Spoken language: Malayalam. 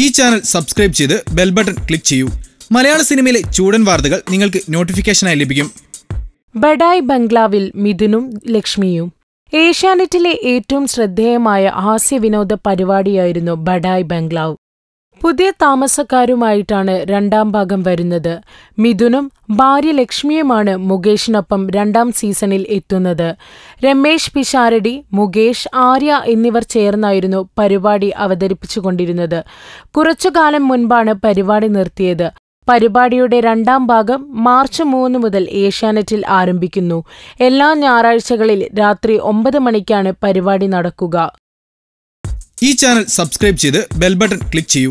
ഈ ചാനൽ സബ്സ്ക്രൈബ് ചെയ്ത് ബെൽ ബട്ടൺ ക്ലിക്ക് ചെയ്യൂ മലയാള സിനിമയിലെ ചൂടൻ വാർത്തകൾ നിങ്ങൾക്ക് നോട്ടിഫിക്കേഷനായി ലഭിക്കും ബഡായ് ബംഗ്ലാവിൽ മിഥുനും ലക്ഷ്മിയും ഏഷ്യാനെറ്റിലെ ഏറ്റവും ശ്രദ്ധേയമായ ഹാസ്യ വിനോദ പരിപാടിയായിരുന്നു ബഡായ് ബംഗ്ലാവ് പുതിയ താമസക്കാരുമായിട്ടാണ് രണ്ടാം ഭാഗം വരുന്നത് മിഥുനും ഭാര്യ ലക്ഷ്മിയുമാണ് മുകേഷിനൊപ്പം രണ്ടാം സീസണിൽ എത്തുന്നത് രമേശ് പിഷാരടി മുകേഷ് ആര്യ എന്നിവർ ചേർന്നായിരുന്നു പരിപാടി അവതരിപ്പിച്ചുകൊണ്ടിരുന്നത് കുറച്ചുകാലം മുൻപാണ് പരിപാടി നിർത്തിയത് പരിപാടിയുടെ രണ്ടാം ഭാഗം മാർച്ച് മൂന്ന് മുതൽ ഏഷ്യാനെറ്റിൽ ആരംഭിക്കുന്നു എല്ലാ ഞായറാഴ്ചകളിൽ രാത്രി ഒമ്പത് മണിക്കാണ് പരിപാടി നടക്കുക ഈ ചാനൽ സബ്സ്ക്രൈബ് ചെയ്ത് ബെൽബട്ടൺ ക്ലിക്ക് ചെയ്യൂ